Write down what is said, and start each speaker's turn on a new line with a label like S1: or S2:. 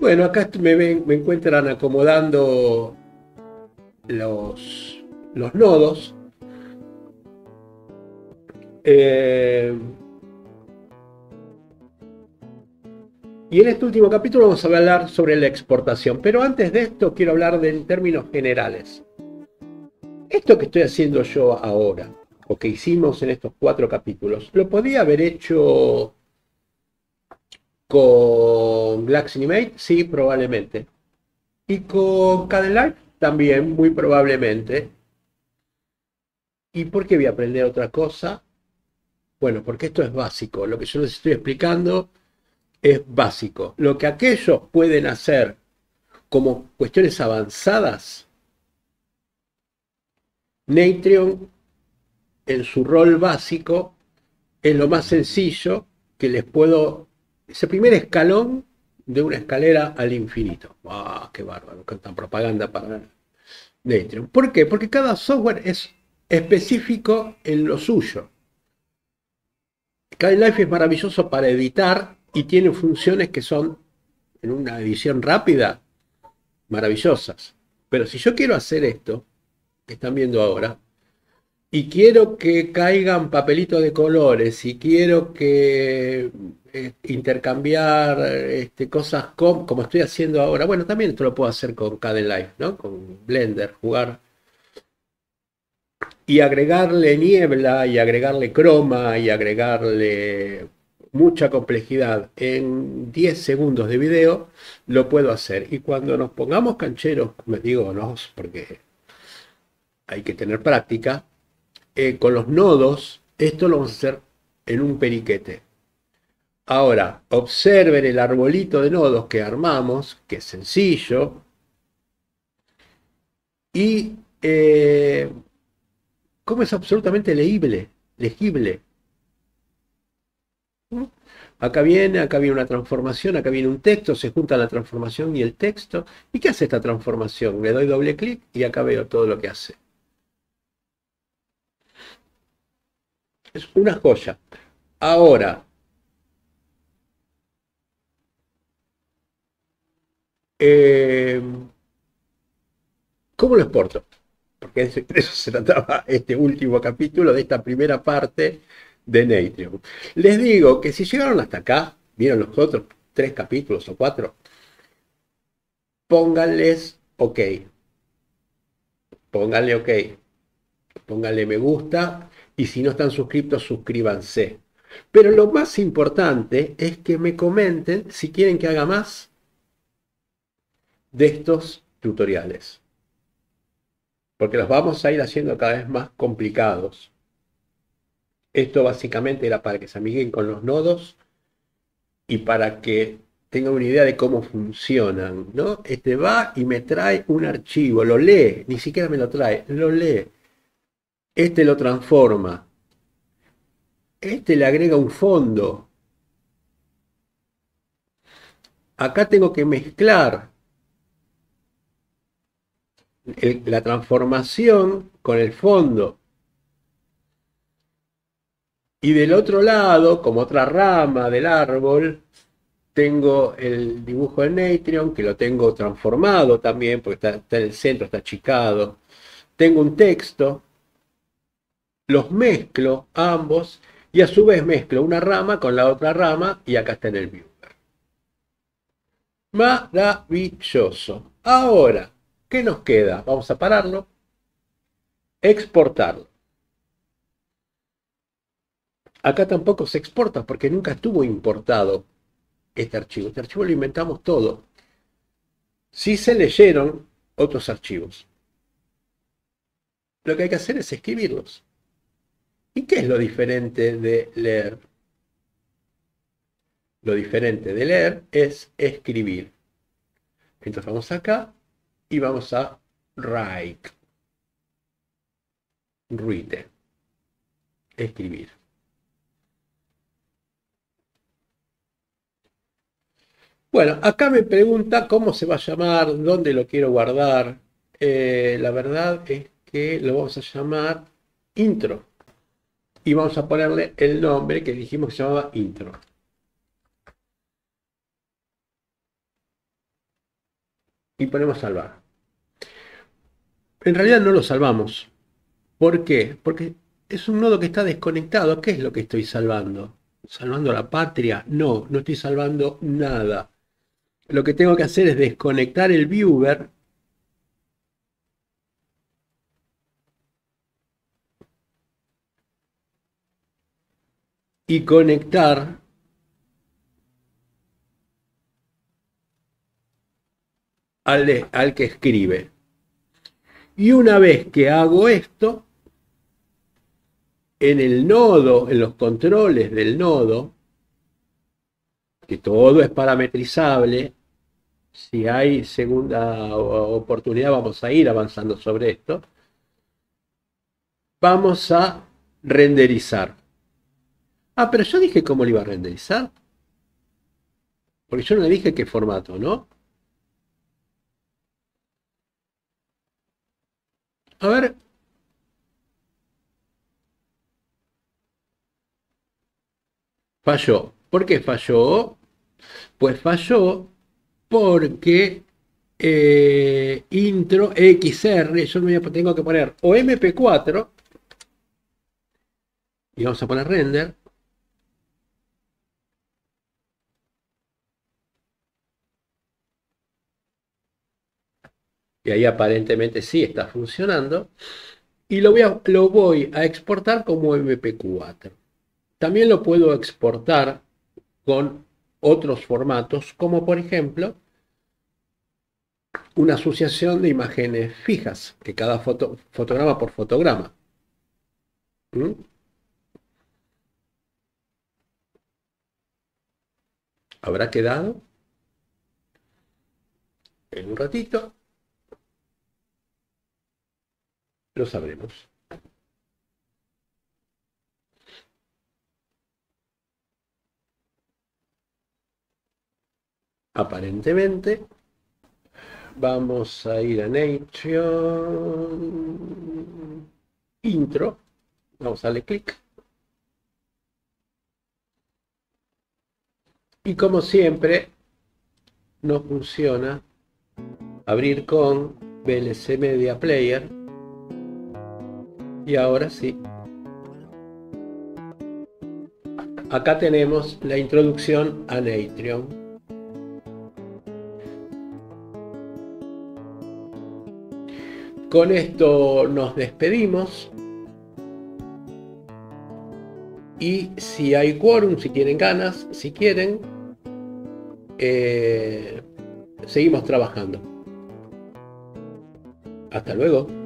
S1: Bueno, acá me, encuentran acomodando los, nodos. Eh, y en este último capítulo vamos a hablar sobre la exportación, pero antes de esto quiero hablar de, términos generales. Esto que estoy haciendo yo ahora, o que hicimos en estos cuatro capítulos, lo podía haber hecho con Black sí, probablemente. Y con Cadillac, también, muy probablemente. ¿Y por qué voy a aprender otra cosa? Bueno, porque esto es básico. Lo que yo les estoy explicando es básico. Lo que aquellos pueden hacer como cuestiones avanzadas, Natrium, en su rol básico es lo más sencillo que les puedo ese primer escalón de una escalera al infinito. ¡Ah, qué bárbaro! Cantan propaganda para ¿Por qué? Porque cada software es específico en lo suyo. Life es maravilloso para editar y tiene funciones que son, en una edición rápida, maravillosas. Pero si yo quiero hacer esto, que están viendo ahora, y quiero que caigan papelitos de colores y quiero que eh, intercambiar este, cosas como estoy haciendo ahora. Bueno, también esto lo puedo hacer con Live, ¿no? Con Blender, jugar. Y agregarle niebla y agregarle croma y agregarle mucha complejidad en 10 segundos de video, lo puedo hacer. Y cuando nos pongamos cancheros, me digo no, porque hay que tener práctica, eh, con los nodos, esto lo vamos a hacer en un periquete. Ahora, observen el arbolito de nodos que armamos, que es sencillo. Y eh, cómo como es absolutamente leíble, legible. Acá viene, acá viene una transformación, acá viene un texto, se junta la transformación y el texto. ¿Y qué hace esta transformación? Le doy doble clic y acá veo todo lo que hace. Es una joya. Ahora, em, ¿cómo lo exporto? Porque de eso se trataba este último capítulo de esta primera parte de Natrium. Les digo que si llegaron hasta acá, vieron los otros tres capítulos o cuatro, pónganles ok. Pónganle ok. Pónganle me gusta y si no están suscritos, suscríbanse. Pero lo más importante es que me comenten si quieren que haga más de estos tutoriales. Porque los vamos a ir haciendo cada vez más complicados. Esto básicamente era para que se amiguen con los nodos y para que tengan una idea de cómo funcionan, ¿no? Este va y me trae un archivo, lo lee, ni siquiera me lo trae, lo lee este lo transforma. Este le agrega un fondo. Acá tengo que mezclar la transformación con el fondo. Y del otro lado, como otra rama del árbol, tengo el dibujo del Natrion, que lo tengo transformado también, porque está, está, en el centro, está achicado. Tengo un texto los mezclo ambos y a su vez mezclo una rama con la otra rama y acá está en el viewer. Maravilloso. Ahora, ¿qué nos queda? Vamos a pararlo. Exportarlo. Acá tampoco se exporta porque nunca estuvo importado este archivo. Este archivo lo inventamos todo. Si se leyeron otros archivos. Lo que hay que hacer es escribirlos. ¿Y qué es lo diferente de leer? Lo diferente de leer es escribir. Entonces vamos acá y vamos a write. Write. Escribir. Bueno, acá me pregunta cómo se va a llamar, dónde lo quiero guardar. Eh, la verdad es que lo vamos a llamar intro y vamos a ponerle el nombre que dijimos que se llamaba intro. Y ponemos salvar. En realidad no lo salvamos. ¿Por qué? Porque es un nodo que está desconectado. ¿Qué es lo que estoy salvando? ¿Salvando la patria? No, no estoy salvando nada. Lo que tengo que hacer es desconectar el viewer y conectar al, al que escribe. Y una vez que hago esto, en el nodo, en los controles del nodo, que todo es parametrizable, si hay segunda oportunidad vamos a ir avanzando sobre esto, vamos a renderizar. Ah, pero yo dije cómo lo iba a renderizar. Porque yo no le dije qué formato, ¿no? A ver. Falló. ¿Por qué falló? Pues falló porque eh, intro XR, yo me tengo que poner o MP4 y vamos a poner render que ahí aparentemente sí está funcionando, y lo voy a, lo voy a exportar como MP4. También lo puedo exportar con otros formatos, como por ejemplo una asociación de imágenes fijas, que cada foto, fotograma por fotograma. ¿Mm? ¿Habrá quedado? En un ratito. Lo sabremos. Aparentemente, vamos a ir a nation Intro. Vamos a darle clic. Y como siempre, nos funciona abrir con VLC Media Player y ahora sí. Acá tenemos la introducción a Natrium. Con esto nos despedimos. Y si hay quórum, si tienen ganas, si quieren, eh, seguimos trabajando. Hasta luego.